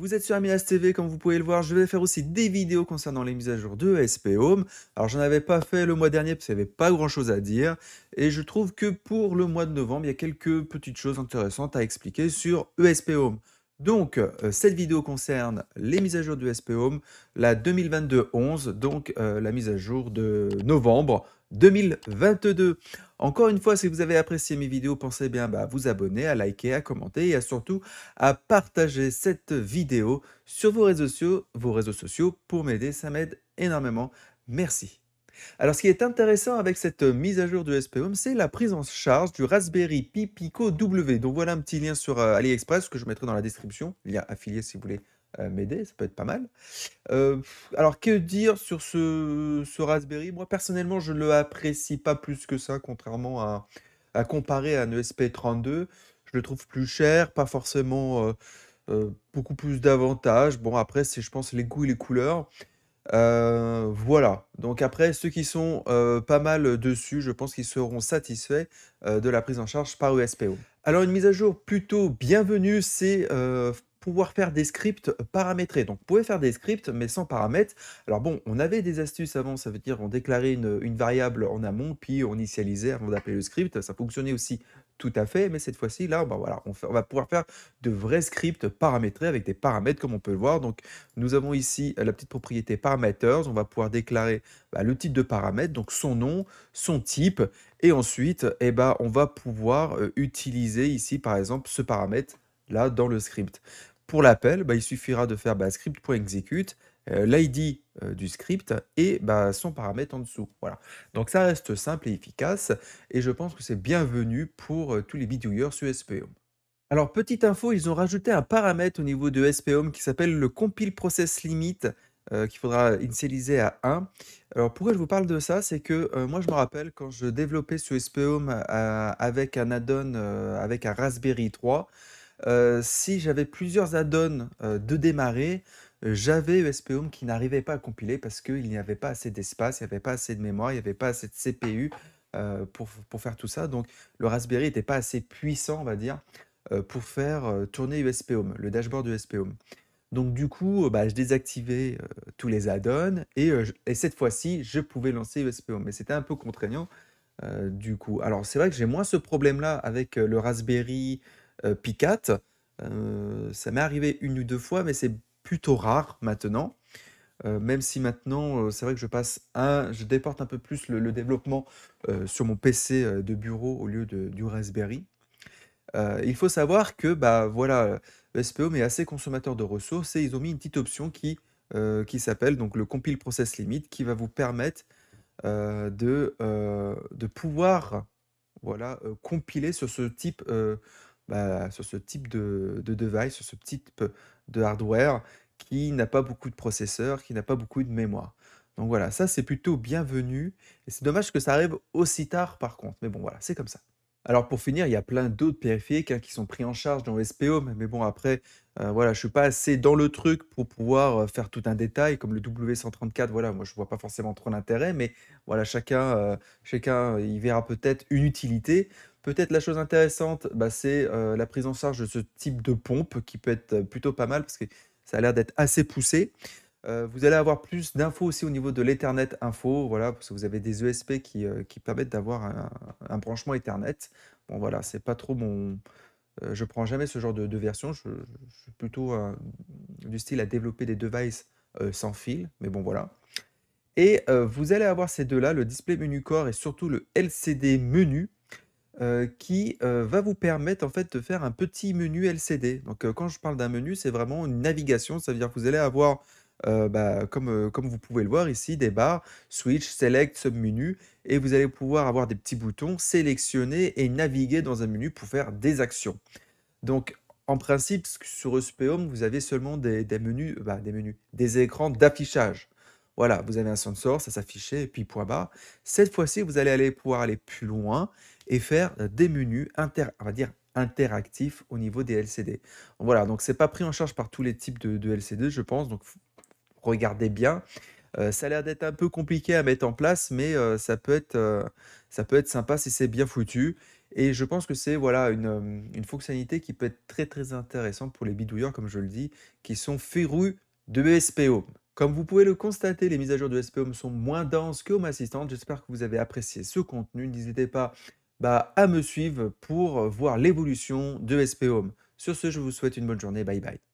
Vous êtes sur Amias TV, comme vous pouvez le voir, je vais faire aussi des vidéos concernant les mises à jour de ESP Home. Alors j'en avais pas fait le mois dernier parce qu'il n'y avait pas grand chose à dire. Et je trouve que pour le mois de novembre, il y a quelques petites choses intéressantes à expliquer sur ESP Home. Donc, euh, cette vidéo concerne les mises à jour du SP Home, la 2022-11, donc euh, la mise à jour de novembre 2022. Encore une fois, si vous avez apprécié mes vidéos, pensez bien bah, à vous abonner, à liker, à commenter et surtout à partager cette vidéo sur vos réseaux sociaux, vos réseaux sociaux pour m'aider, ça m'aide énormément. Merci. Alors ce qui est intéressant avec cette euh, mise à jour du SPOM, c'est la prise en charge du Raspberry Pi Pico W. Donc voilà un petit lien sur euh, AliExpress que je mettrai dans la description, lien affilié si vous voulez euh, m'aider, ça peut être pas mal. alors que dire sur ce, Raspberry Moi personnellement je ne apprécie pas plus que ça, contrairement à, à comparer à un ESP32. Je le trouve plus cher, pas forcément beaucoup plus d'avantages. Bon après c'est je pense les goûts et les couleurs. Euh, voilà. Donc après, ceux qui sont euh, pas mal dessus, je pense qu'ils seront satisfaits euh, de la prise en charge par USPO. E Alors une mise à jour plutôt bienvenue, c'est pouvoir faire des scripts paramétrés. Donc, vous pouvez faire des scripts, mais sans paramètres. Alors bon, on avait des astuces avant, ça veut dire on déclarait une, une variable en amont, puis on initialisait avant d'appeler le script. Ça fonctionnait aussi tout à fait, mais cette fois-ci, là, bah, voilà, on, va pouvoir faire de vrais scripts paramétrés avec des paramètres comme on peut le voir. Donc, nous avons ici euh, la petite propriété parameters. On va pouvoir déclarer bah, le type de paramètre, donc son nom, son type. Et ensuite, eh ben, on va pouvoir euh, utiliser ici, par exemple, ce paramètre là dans le script. Pour l'appel, bah, il suffira de faire script.execute euh, l'ID euh, du script et bah, son paramètre en dessous. Voilà. Donc ça reste simple et efficace et je pense que c'est bienvenu pour euh, tous les bidouilleurs sur SPOM. Alors, petite info, ils ont rajouté un paramètre au niveau de SPOM qui s'appelle le compile process limit qu'il faudra initialiser à 1. Alors, pourquoi je vous parle de ça C'est que moi, je me rappelle quand je développais sur SPOM avec un add-on, avec un Raspberry 3, si j'avais plusieurs add-ons de démarrer, j'avais ESP Home qui n'arrivait pas à compiler parce qu'il n'y avait pas assez d'espace, il n'y avait pas assez de mémoire, il n'y avait pas assez de CPU euh, pour, faire tout ça. Donc le Raspberry n'était pas assez puissant, on va dire, euh, pour faire euh, tourner ESP Home, le dashboard ESP Home. Donc du coup, bah, je désactivais tous les add-ons et, et, cette fois-ci, je pouvais lancer ESP Home. Mais c'était un peu contraignant du coup. Alors c'est vrai que j'ai moins ce problème-là avec le Raspberry Pi 4. ça m'est arrivé une ou deux fois, mais c'est plutôt rare maintenant. Euh, même si maintenant, euh, c'est vrai que je passe un, je déporte un peu plus le, développement euh, sur mon PC de bureau au lieu de, du Raspberry. il faut savoir que bah voilà, SPO est assez consommateur de ressources et ils ont mis une petite option qui, qui s'appelle donc le compile process limit qui va vous permettre de, de pouvoir voilà compiler sur ce type bah, sur ce type de, de device, sur ce type de hardware qui n'a pas beaucoup de processeurs, qui n'a pas beaucoup de mémoire. Donc voilà, ça c'est plutôt bienvenu. Et c'est dommage que ça arrive aussi tard par contre. Mais bon voilà, c'est comme ça. Alors pour finir, il y a plein d'autres périphériques hein, qui sont pris en charge dans SPO, mais bon après, euh, voilà, je suis pas assez dans le truc pour pouvoir euh, faire tout un détail comme le W134. Voilà, moi je vois pas forcément trop l'intérêt, mais voilà, chacun, euh, chacun il verra peut-être une utilité. Peut-être la chose intéressante, bah, c'est euh, la prise en charge de ce type de pompe qui peut être euh, plutôt pas mal parce que ça a l'air d'être assez poussé. Euh, vous allez avoir plus d'infos aussi au niveau de l'Ethernet Info, voilà, parce que vous avez des ESP qui, permettent d'avoir un, branchement Ethernet. Bon voilà, c'est pas trop je prends jamais ce genre de, version, je, suis plutôt du style à développer des devices sans fil, mais bon voilà. Et vous allez avoir ces deux-là, le display menu Core et surtout le LCD menu, euh, qui euh, va vous permettre en fait de faire un petit menu LCD. Donc euh, quand je parle d'un menu, c'est vraiment une navigation, ça veut dire que vous allez avoir, bah, comme, comme vous pouvez le voir ici, des barres, switch, select, submenu, et vous allez pouvoir avoir des petits boutons, sélectionner et naviguer dans un menu pour faire des actions. Donc en principe, sur Home, vous avez seulement des, menus, bah, des menus, des écrans d'affichage. Voilà, vous avez un sensor, ça s'affichait, et puis point bas Cette fois-ci, vous allez aller pouvoir aller plus loin et faire euh, des menus inter, on va dire, interactifs au niveau des LCD. Voilà, donc c'est pas pris en charge par tous les types de, LCD, je pense. Donc regardez bien. Euh, ça a l'air d'être un peu compliqué à mettre en place, mais euh, ça, peut être, ça peut être sympa si c'est bien foutu. Et je pense que c'est voilà une, une, fonctionnalité qui peut être très très intéressante pour les bidouilleurs, comme je le dis, qui sont férus de SPO. Comme vous pouvez le constater, les mises à jour de SPO sont moins denses que Home Assistant. J'espère que vous avez apprécié ce contenu. N'hésitez pas bah, à me suivre pour voir l'évolution de SP Home. Sur ce, je vous souhaite une bonne journée. Bye bye.